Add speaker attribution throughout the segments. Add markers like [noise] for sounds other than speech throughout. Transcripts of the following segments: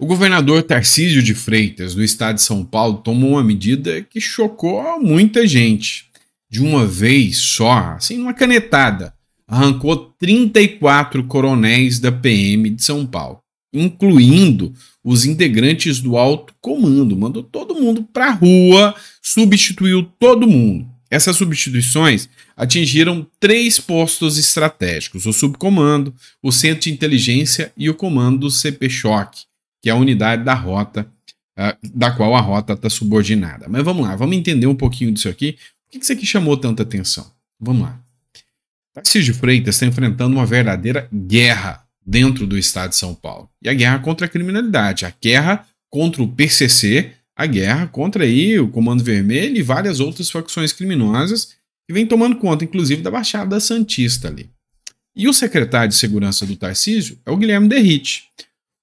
Speaker 1: O governador Tarcísio de Freitas, do estado de São Paulo, tomou uma medida que chocou muita gente. De uma vez só, assim, uma canetada, arrancou 34 coronéis da PM de São Paulo, incluindo os integrantes do alto comando. Mandou todo mundo para a rua, substituiu todo mundo. Essas substituições atingiram três postos estratégicos: o subcomando, o centro de inteligência e o comando do CP Choque que é a unidade da rota, uh, da qual a rota está subordinada. Mas vamos lá, vamos entender um pouquinho disso aqui. O que, que isso aqui chamou tanta atenção? Vamos lá. Tarcísio Freitas está enfrentando uma verdadeira guerra dentro do estado de São Paulo. E a guerra contra a criminalidade, a guerra contra o PCC, a guerra contra aí o Comando Vermelho e várias outras facções criminosas que vem tomando conta, inclusive, da Baixada Santista ali. E o secretário de Segurança do Tarcísio é o Guilherme Derrite.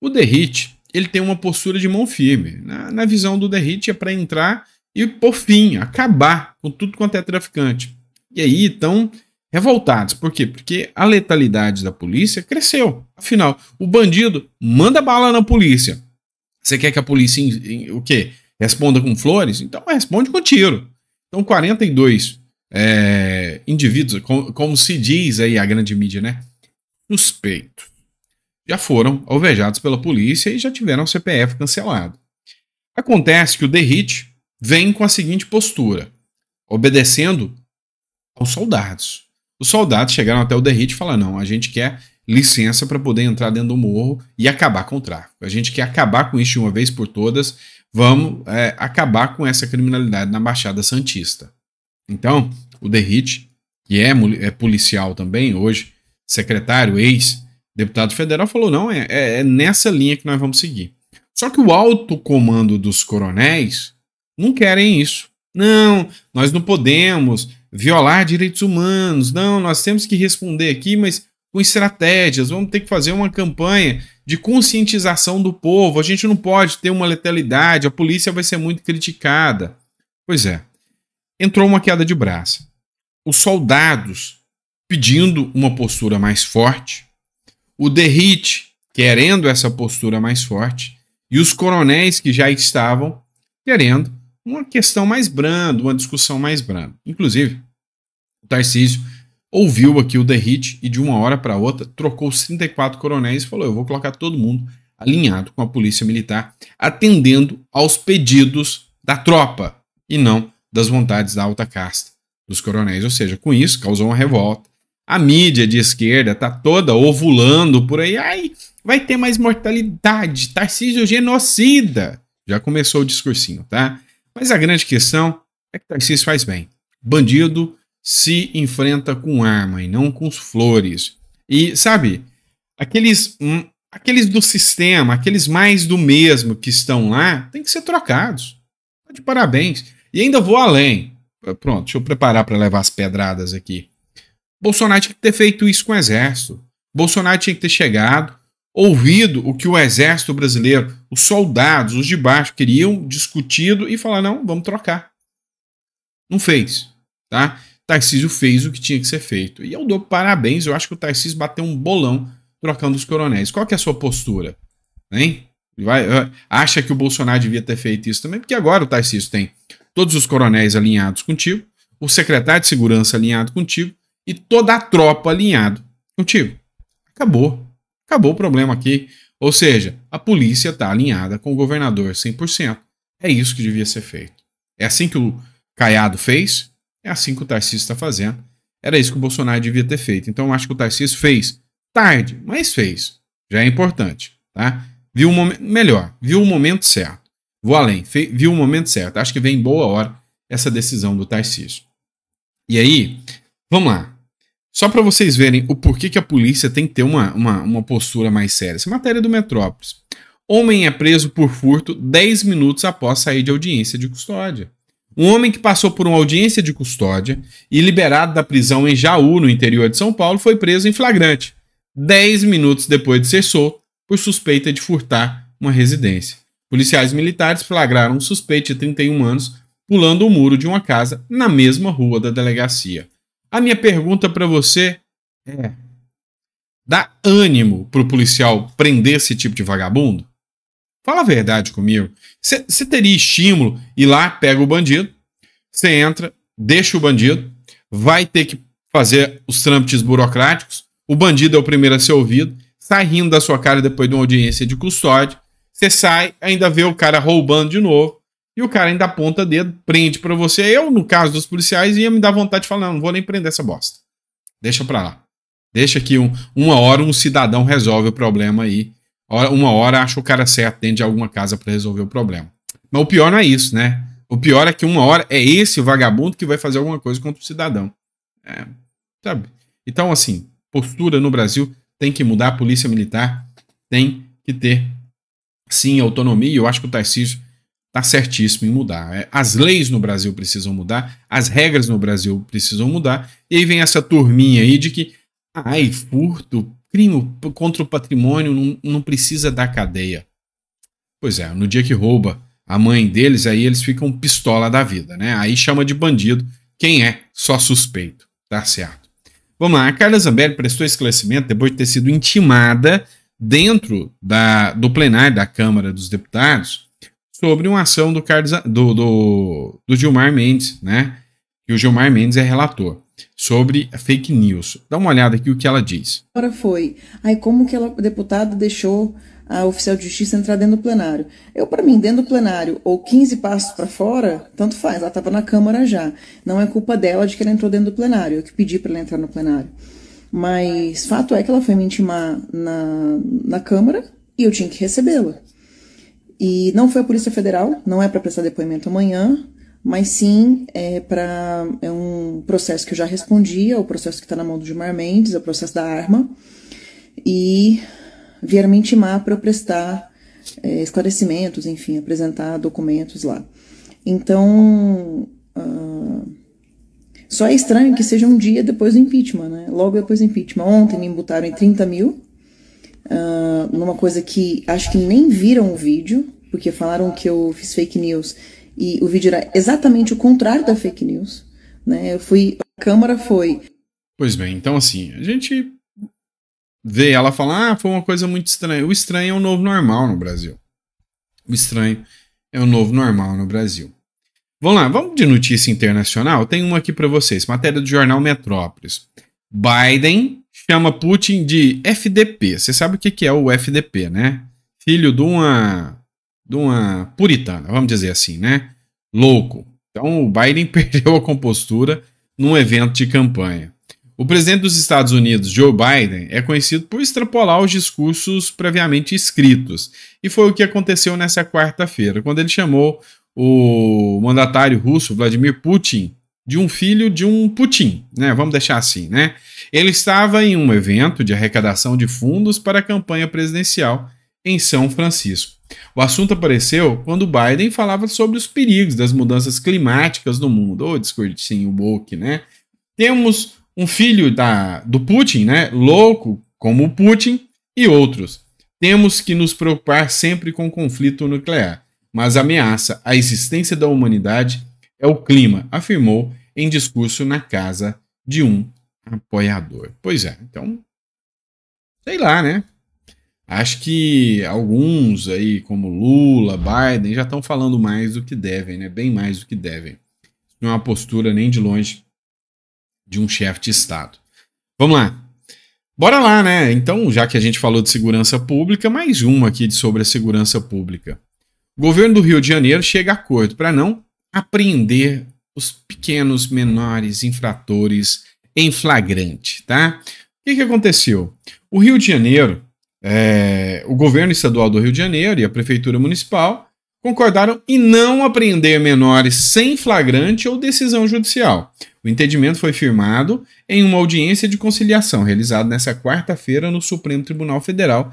Speaker 1: O Derrite ele tem uma postura de mão firme. Na, na visão do Derrit é para entrar e, por fim, acabar com tudo quanto é traficante. E aí estão revoltados. Por quê? Porque a letalidade da polícia cresceu. Afinal, o bandido manda bala na polícia. Você quer que a polícia em, em, o quê? responda com flores? Então responde com tiro. Então 42 é, indivíduos, como, como se diz aí a grande mídia, né? Suspeitos já foram alvejados pela polícia e já tiveram o CPF cancelado. Acontece que o Derrit vem com a seguinte postura, obedecendo aos soldados. Os soldados chegaram até o Derrit e falaram: não, a gente quer licença para poder entrar dentro do morro e acabar com o tráfico. A gente quer acabar com isso de uma vez por todas. Vamos é, acabar com essa criminalidade na Baixada Santista. Então, o Derrit, que é, é policial também hoje, secretário, ex deputado federal falou: não, é, é, é nessa linha que nós vamos seguir. Só que o alto comando dos coronéis não querem isso. Não, nós não podemos violar direitos humanos. Não, nós temos que responder aqui, mas com estratégias. Vamos ter que fazer uma campanha de conscientização do povo. A gente não pode ter uma letalidade, a polícia vai ser muito criticada. Pois é. Entrou uma queda de braça. Os soldados pedindo uma postura mais forte, o Derrite, querendo essa postura mais forte, e os coronéis que já estavam querendo uma questão mais branda, uma discussão mais branda. Inclusive, o Tarcísio ouviu aqui o Derrite e de uma hora para outra trocou os 34 coronéis e falou: "Eu vou colocar todo mundo alinhado com a polícia militar, atendendo aos pedidos da tropa e não das vontades da alta casta dos coronéis". Ou seja, com isso causou uma revolta a mídia de esquerda tá toda ovulando por aí. Ai, vai ter mais mortalidade. Tarcísio genocida. Já começou o discursinho, tá? Mas a grande questão é que Tarcísio faz bem. Bandido se enfrenta com arma e não com flores. E sabe, aqueles hum, aqueles do sistema, aqueles mais do mesmo que estão lá, tem que ser trocados. Tá de parabéns. E ainda vou além. Pronto, deixa eu preparar para levar as pedradas aqui. Bolsonaro tinha que ter feito isso com o Exército. Bolsonaro tinha que ter chegado, ouvido o que o Exército brasileiro, os soldados, os de baixo, queriam, discutido e falar: não, vamos trocar. Não fez. Tá? Tarcísio fez o que tinha que ser feito. E eu dou parabéns, eu acho que o Tarcísio bateu um bolão trocando os coronéis. Qual que é a sua postura? Hein? Vai, acha que o Bolsonaro devia ter feito isso também, porque agora o Tarcísio tem todos os coronéis alinhados contigo, o secretário de segurança alinhado contigo, e toda a tropa alinhado contigo. Acabou. Acabou o problema aqui. Ou seja, a polícia está alinhada com o governador 100%. É isso que devia ser feito. É assim que o Caiado fez, é assim que o Tarcísio está fazendo. Era isso que o Bolsonaro devia ter feito. Então eu acho que o Tarcísio fez tarde, mas fez. Já é importante, tá? Viu o momento, melhor, viu o momento certo. Vou além, viu o momento certo. Acho que vem boa hora essa decisão do Tarcísio. E aí, vamos lá. Só para vocês verem o porquê que a polícia tem que ter uma, uma, uma postura mais séria. Essa é matéria do Metrópolis. Homem é preso por furto 10 minutos após sair de audiência de custódia. Um homem que passou por uma audiência de custódia e liberado da prisão em Jaú, no interior de São Paulo, foi preso em flagrante, 10 minutos depois de ser solto, por suspeita de furtar uma residência. Policiais militares flagraram um suspeito de 31 anos pulando o muro de uma casa na mesma rua da delegacia. A minha pergunta para você é: dá ânimo pro policial prender esse tipo de vagabundo? Fala a verdade comigo. Você teria estímulo ir lá, pega o bandido, você entra, deixa o bandido, vai ter que fazer os trâmites burocráticos, o bandido é o primeiro a ser ouvido, sai rindo da sua cara depois de uma audiência de custódia, você sai, ainda vê o cara roubando de novo, e o cara ainda aponta dedo, prende para você. Eu, no caso dos policiais, ia me dar vontade de falar: não, não vou nem prender essa bosta. Deixa pra lá. Deixa que um, uma hora um cidadão resolve o problema aí. Uma hora acha o cara certo dentro de alguma casa para resolver o problema. Mas o pior não é isso, né? O pior é que uma hora é esse vagabundo que vai fazer alguma coisa contra o cidadão. É, sabe? Então, assim, postura no Brasil tem que mudar, a polícia militar tem que ter, sim, autonomia. Eu acho que o Tarcísio está certíssimo em mudar. É, as leis no Brasil precisam mudar, as regras no Brasil precisam mudar, e aí vem essa turminha aí de que, ai, furto, crime contra o patrimônio não, não precisa dar cadeia. Pois é, no dia que rouba a mãe deles, aí eles ficam pistola da vida, né? Aí chama de bandido quem é só suspeito, tá certo? Vamos lá, a Carla Zambelli prestou esclarecimento depois de ter sido intimada dentro da, do plenário da Câmara dos Deputados sobre uma ação do, Carlos, do, do, do Gilmar Mendes, né? E o Gilmar Mendes é relator sobre fake news. Dá uma olhada aqui o que ela diz.
Speaker 2: Agora foi. Aí como que ela, a deputada deixou a oficial de justiça entrar dentro do plenário? Eu, para mim, dentro do plenário ou 15 passos para fora, tanto faz. Ela estava na Câmara já. Não é culpa dela de que ela entrou dentro do plenário. Eu que pedi para ela entrar no plenário. Mas fato é que ela foi me intimar na, na Câmara e eu tinha que recebê-la. E não foi a Polícia Federal, não é para prestar depoimento amanhã, mas sim é para é um processo que eu já respondi, é o processo que está na mão do Gilmar Mendes, é o processo da arma. E vieram me intimar para eu prestar é, esclarecimentos, enfim, apresentar documentos lá. Então, uh, só é estranho que seja um dia depois do impeachment, né? Logo depois do impeachment. Ontem me embutaram em 30 mil, numa ah, coisa que acho que nem viram o vídeo, porque falaram que eu fiz fake news e o vídeo era exatamente o contrário da fake news, né? Eu fui, a câmara foi.
Speaker 1: Pois bem, então assim, a gente vê ela falar, ah, foi uma coisa muito estranha. O estranho é o novo normal no Brasil. O estranho é o novo normal no Brasil. Vamos lá, vamos de notícia internacional. Tem uma aqui para vocês, matéria do jornal Metrópolis. Biden chama Putin de FDP. Você sabe o que é o FDP, né? Filho de uma, de uma puritana, vamos dizer assim, né? Louco. Então o Biden [laughs] perdeu a compostura num evento de campanha. O presidente dos Estados Unidos, Joe Biden, é conhecido por extrapolar os discursos previamente escritos. E foi o que aconteceu nessa quarta-feira, quando ele chamou o mandatário russo, Vladimir Putin, de um filho de um Putin, né? Vamos deixar assim, né? Ele estava em um evento de arrecadação de fundos para a campanha presidencial em São Francisco. O assunto apareceu quando Biden falava sobre os perigos das mudanças climáticas no mundo. Ô, oh, discursinho woke, né? Temos um filho da, do Putin, né? Louco como o Putin e outros. Temos que nos preocupar sempre com o conflito nuclear, mas ameaça a existência da humanidade é o clima, afirmou em discurso na casa de um apoiador. Pois é, então, sei lá, né? Acho que alguns aí, como Lula, Biden, já estão falando mais do que devem, né? Bem mais do que devem. Não é uma postura nem de longe de um chefe de Estado. Vamos lá. Bora lá, né? Então, já que a gente falou de segurança pública, mais uma aqui sobre a segurança pública. O governo do Rio de Janeiro chega a acordo para não apreender os pequenos, menores infratores em flagrante, tá? O que, que aconteceu? O Rio de Janeiro, é, o governo estadual do Rio de Janeiro e a prefeitura municipal concordaram em não apreender menores sem flagrante ou decisão judicial. O entendimento foi firmado em uma audiência de conciliação realizada nesta quarta-feira no Supremo Tribunal Federal,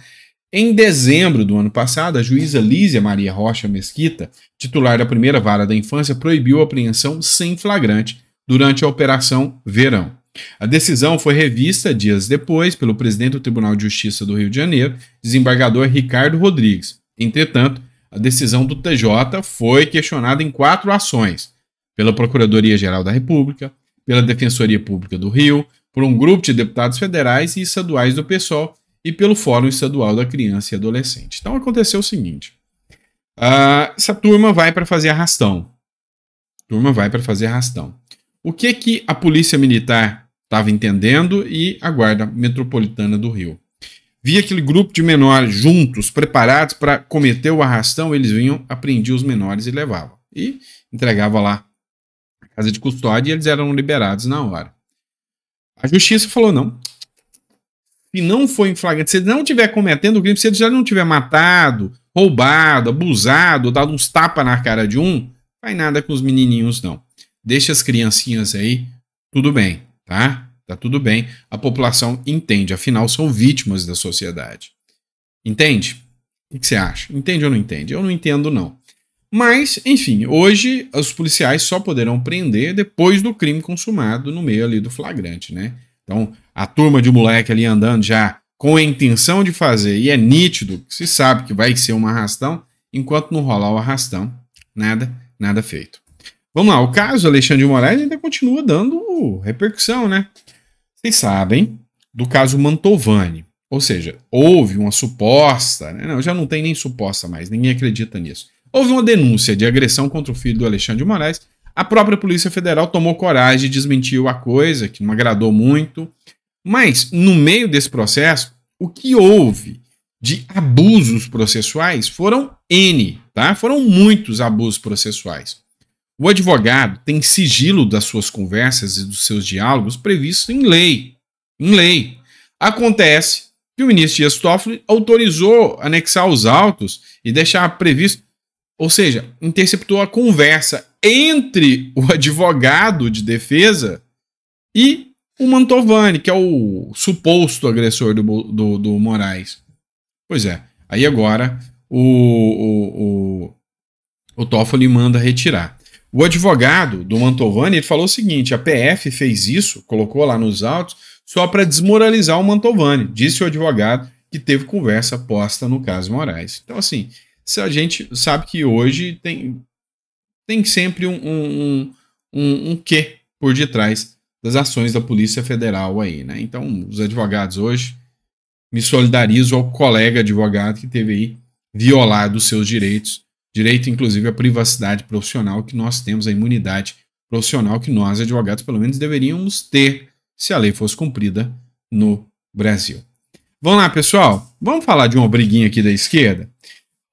Speaker 1: em dezembro do ano passado, a juíza Lízia Maria Rocha Mesquita, titular da primeira vara da infância, proibiu a apreensão sem flagrante durante a Operação Verão. A decisão foi revista dias depois pelo presidente do Tribunal de Justiça do Rio de Janeiro, desembargador Ricardo Rodrigues. Entretanto, a decisão do TJ foi questionada em quatro ações: pela Procuradoria-Geral da República, pela Defensoria Pública do Rio, por um grupo de deputados federais e estaduais do PSOL e pelo Fórum Estadual da Criança e Adolescente. Então aconteceu o seguinte: uh, essa turma vai para fazer arrastão. Turma vai para fazer arrastão. O que que a Polícia Militar estava entendendo e a Guarda Metropolitana do Rio? Via aquele grupo de menores juntos, preparados para cometer o arrastão, eles vinham, apreendiam os menores e levavam. E entregava lá a casa de custódia e eles eram liberados na hora. A justiça falou: não, e não for em flagrante, se ele não estiver cometendo o crime, se ele já não tiver matado, roubado, abusado, dado uns tapas na cara de um, faz nada com os menininhos, não. Deixa as criancinhas aí, tudo bem, tá? Tá tudo bem. A população entende, afinal são vítimas da sociedade. Entende? O que você acha? Entende ou não entende? Eu não entendo, não. Mas, enfim, hoje os policiais só poderão prender depois do crime consumado no meio ali do flagrante, né? Então, a turma de moleque ali andando já com a intenção de fazer, e é nítido, se sabe que vai ser um arrastão, enquanto não rolar o arrastão, nada, nada feito. Vamos lá, o caso Alexandre de Moraes ainda continua dando repercussão, né? Vocês sabem do caso Mantovani. Ou seja, houve uma suposta, né? não, já não tem nem suposta mais, ninguém acredita nisso. Houve uma denúncia de agressão contra o filho do Alexandre de Moraes a própria Polícia Federal tomou coragem e desmentiu a coisa, que não agradou muito. Mas, no meio desse processo, o que houve de abusos processuais foram N, tá? Foram muitos abusos processuais. O advogado tem sigilo das suas conversas e dos seus diálogos previsto em lei. Em lei. Acontece que o ministro Dias Toffoli autorizou anexar os autos e deixar previsto ou seja, interceptou a conversa entre o advogado de defesa e o Mantovani, que é o suposto agressor do, do, do Moraes. Pois é, aí agora o, o, o, o Toffoli manda retirar. O advogado do Mantovani ele falou o seguinte: a PF fez isso, colocou lá nos autos, só para desmoralizar o Mantovani, disse o advogado que teve conversa posta no caso Moraes. Então, assim, se a gente sabe que hoje tem, tem sempre um, um, um, um quê por detrás das ações da Polícia Federal aí, né? Então, os advogados hoje, me solidarizo ao colega advogado que teve aí violado os seus direitos, direito inclusive à privacidade profissional que nós temos, a imunidade profissional que nós, advogados, pelo menos deveríamos ter se a lei fosse cumprida no Brasil. Vamos lá, pessoal? Vamos falar de uma briguinha aqui da esquerda?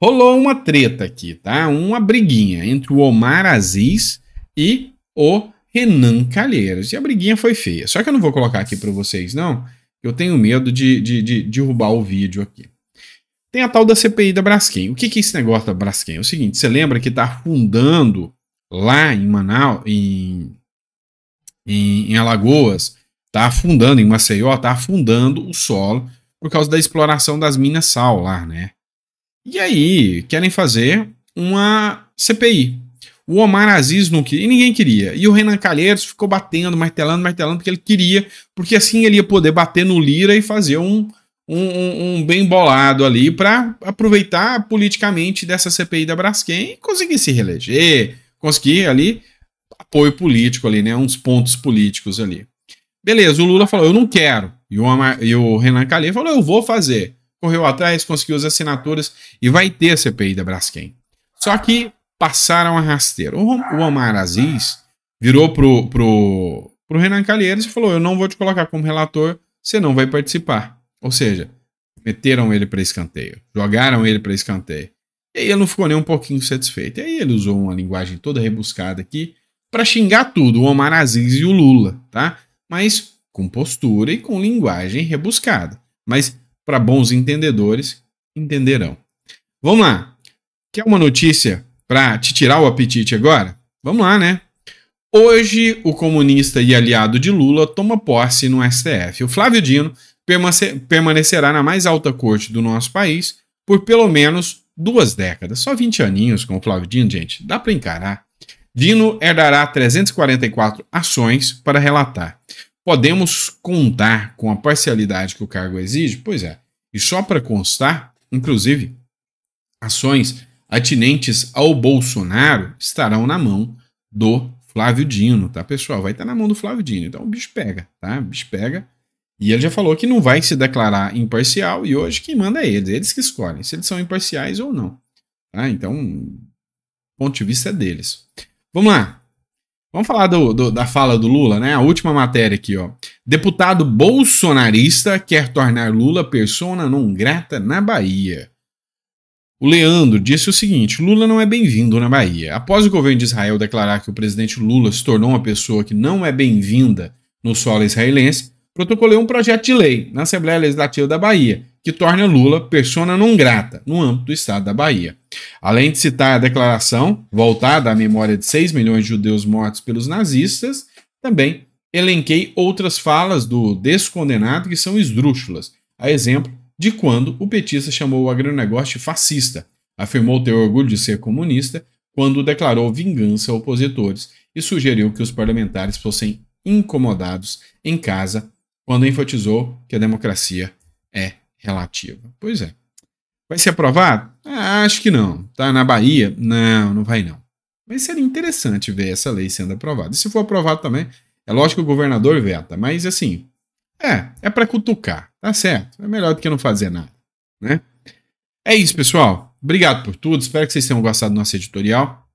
Speaker 1: Rolou uma treta aqui, tá? Uma briguinha entre o Omar Aziz e o Renan Calheiros. E a briguinha foi feia. Só que eu não vou colocar aqui para vocês, não. Eu tenho medo de, de, de, derrubar o vídeo aqui. Tem a tal da CPI da Braskem. O que, que é esse negócio da Braskem? É o seguinte, você lembra que tá afundando lá em Manaus, em, em, em Alagoas, tá afundando, em Maceió, tá afundando o solo por causa da exploração das minas sal lá, né? E aí, querem fazer uma CPI. O Omar Aziz não queria, e ninguém queria. E o Renan Calheiros ficou batendo, martelando, martelando, porque ele queria, porque assim ele ia poder bater no Lira e fazer um, um, um bem bolado ali para aproveitar politicamente dessa CPI da Braskem e conseguir se reeleger, conseguir ali apoio político ali, né? Uns pontos políticos ali. Beleza, o Lula falou, eu não quero. E o, Omar, e o Renan Calheiros falou, eu vou fazer correu atrás, conseguiu as assinaturas e vai ter a CPI da Braskem. Só que passaram a rasteira. O, o Omar Aziz virou pro, pro, pro Renan Calheiros e falou: Eu não vou te colocar como relator, você não vai participar. Ou seja, meteram ele para escanteio, jogaram ele para escanteio. E aí ele não ficou nem um pouquinho satisfeito. E aí ele usou uma linguagem toda rebuscada aqui para xingar tudo, o Omar Aziz e o Lula, tá? Mas com postura e com linguagem rebuscada. Mas para bons entendedores entenderão. Vamos lá. Quer uma notícia para te tirar o apetite agora? Vamos lá, né? Hoje, o comunista e aliado de Lula toma posse no STF. O Flávio Dino permanecerá na mais alta corte do nosso país por pelo menos duas décadas. Só 20 aninhos com o Flávio Dino, gente, dá para encarar. Dino herdará 344 ações para relatar. Podemos contar com a parcialidade que o cargo exige? Pois é. E só para constar, inclusive, ações atinentes ao Bolsonaro estarão na mão do Flávio Dino, tá, pessoal? Vai estar tá na mão do Flávio Dino. Então o bicho pega, tá? O bicho pega. E ele já falou que não vai se declarar imparcial e hoje quem manda é eles. Eles que escolhem se eles são imparciais ou não. Tá? Então, ponto de vista é deles. Vamos lá. Vamos falar do, do, da fala do Lula, né? A última matéria aqui, ó. Deputado bolsonarista quer tornar Lula persona não grata na Bahia. O Leandro disse o seguinte: Lula não é bem-vindo na Bahia. Após o governo de Israel declarar que o presidente Lula se tornou uma pessoa que não é bem-vinda no solo israelense, protocolei um projeto de lei na Assembleia Legislativa da Bahia que torna Lula persona não grata no âmbito do Estado da Bahia. Além de citar a declaração voltada à memória de 6 milhões de judeus mortos pelos nazistas, também elenquei outras falas do descondenado que são esdrúxulas, a exemplo de quando o petista chamou o agronegócio de fascista, afirmou ter orgulho de ser comunista quando declarou vingança a opositores e sugeriu que os parlamentares fossem incomodados em casa quando enfatizou que a democracia é relativa. Pois é. Vai ser aprovado? Ah, acho que não. Tá na Bahia? Não, não vai não. Mas seria interessante ver essa lei sendo aprovada. E se for aprovado também, é lógico que o governador veta, mas assim, é, é para cutucar, tá certo? É melhor do que não fazer nada, né? É isso, pessoal. Obrigado por tudo. Espero que vocês tenham gostado do nosso editorial.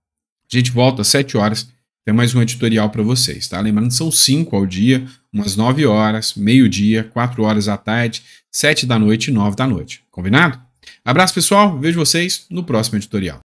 Speaker 1: A gente volta às 7 horas tem mais um editorial para vocês, tá? Lembrando, são cinco ao dia, umas 9 horas, meio-dia, 4 horas à tarde, 7 da noite e 9 da noite. Combinado? Abraço, pessoal. Vejo vocês no próximo editorial.